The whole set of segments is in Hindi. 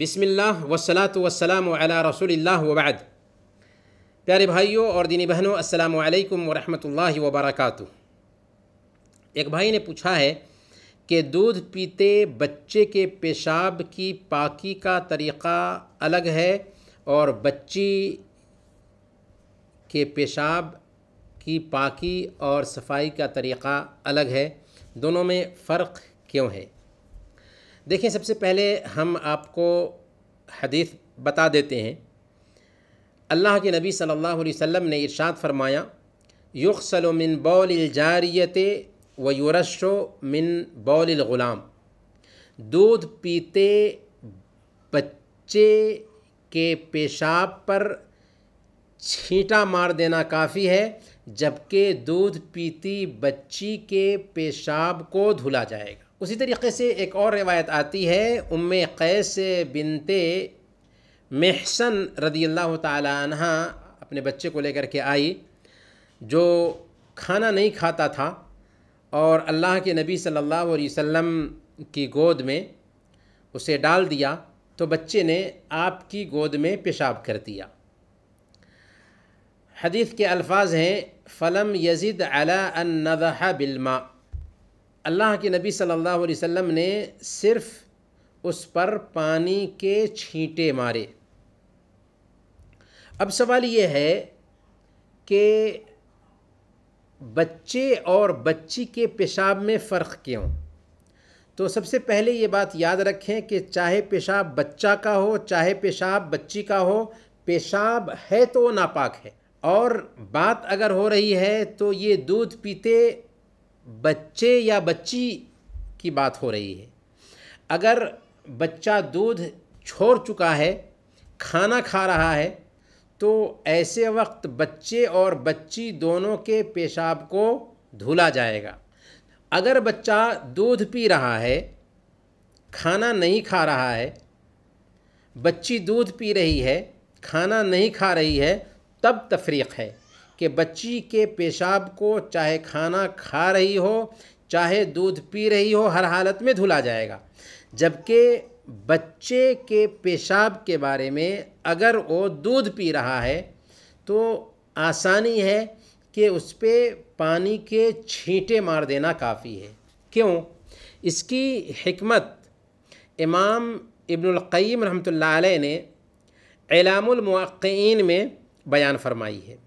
बिस्मिल्लाह वसलात वसलाम अला रसूलिल्लाह वबाद प्यारे भाइयों और दीनी बहनों अस्सलाम वालेकुम वरहमतुल्लाहि वबरकातु एक भाई ने पूछा है कि दूध पीते बच्चे के पेशाब की पाकी का तरीक़ा अलग है और बच्ची के पेशाब की पाकी और सफाई का तरीक़ा अलग है दोनों में फ़र्क क्यों है देखिए सबसे पहले हम आपको हदीस बता देते हैं अल्लाह के नबी सल्लल्लाहु अलैहि वसल्लम ने इरशाद फरमाया युगसलो मिन बौलजारियत व युरशो मिन बौलग़ुलाम दूध पीते बच्चे के पेशाब पर छींटा मार देना काफ़ी है जबकि दूध पीती बच्ची के पेशाब को धुला जाएगा उसी तरीके से एक और रिवायत आती है उम कैस बिनते महसन रदी अल्लाह तह अपने बच्चे को लेकर के आई जो खाना नहीं खाता था और अल्लाह के नबी सल्लल्लाहु अलैहि वसल्लम की गोद में उसे डाल दिया तो बच्चे ने आपकी गोद में पेशाब कर दिया हदीस के अल्फाज हैं फ़लम यजिद अला नदहा बिल्मा अल्लाह के नबी सल्लल्लाहु अलैहि वसल्लम ने सिर्फ उस पर पानी के छींटे मारे अब सवाल ये है कि बच्चे और बच्ची के पेशाब में फ़र्क क्यों तो सबसे पहले ये बात याद रखें कि चाहे पेशाब बच्चा का हो चाहे पेशाब बच्ची का हो पेशाब है तो नापाक है और बात अगर हो रही है तो ये दूध पीते बच्चे या बच्ची की बात हो रही है अगर बच्चा दूध छोड़ चुका है खाना खा रहा है तो ऐसे वक्त बच्चे और बच्ची दोनों के पेशाब को धुला जाएगा अगर बच्चा दूध पी रहा है खाना नहीं खा रहा है बच्ची दूध पी रही है खाना नहीं खा रही है तब तफरीक है कि बच्ची के पेशाब को चाहे खाना खा रही हो चाहे दूध पी रही हो हर हालत में धुला जाएगा जबकि बच्चे के पेशाब के बारे में अगर वो दूध पी रहा है तो आसानी है कि उस पर पानी के छींटे मार देना काफ़ी है क्यों इसकी हमत इमाम इबनक़ीम रहमत ला ने एलामुलमक़ीन में बयान फरमाई है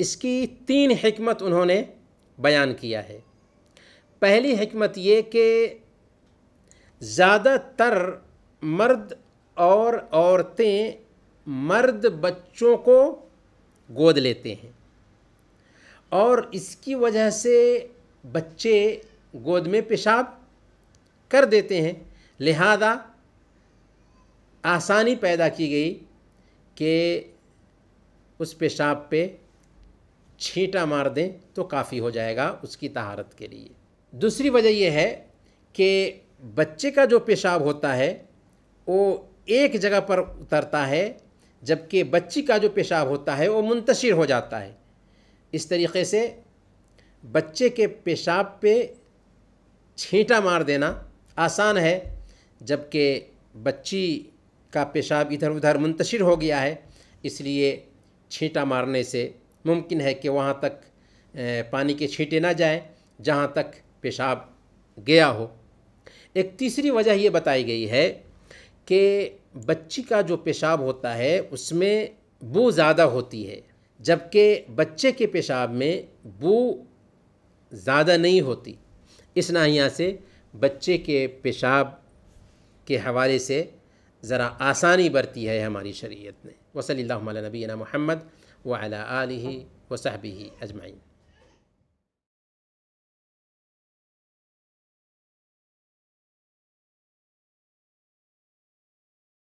इसकी तीन हमत उन्होंने बयान किया है पहली हमत ये कि ज़्यादातर मर्द और औरतें मर्द बच्चों को गोद लेते हैं और इसकी वजह से बच्चे गोद में पेशाब कर देते हैं लिहाजा आसानी पैदा की गई कि उस पेशाब पे छींटा मार दें तो काफ़ी हो जाएगा उसकी तहारत के लिए दूसरी वजह यह है कि बच्चे का जो पेशाब होता है वो एक जगह पर उतरता है जबकि बच्ची का जो पेशाब होता है वो मुंतशिर हो जाता है इस तरीके से बच्चे के पेशाब पे छींटा मार देना आसान है जबकि बच्ची का पेशाब इधर उधर मुंतशिर हो गया है इसलिए छींटा मारने से मुमकिन है कि वहाँ तक पानी के छींटे ना जाए जहाँ तक पेशाब गया हो एक तीसरी वजह ये बताई गई है कि बच्ची का जो पेशाब होता है उसमें बू ज़्यादा होती है जबकि बच्चे के पेशाब में बू ज़्यादा नहीं होती इस नाहिया से बच्चे के पेशाब के हवाले से ज़रा आसानी बरती है हमारी शरीयत ने वसली नबीना मोहम्मद वाली आलि वसहबी अजमाइन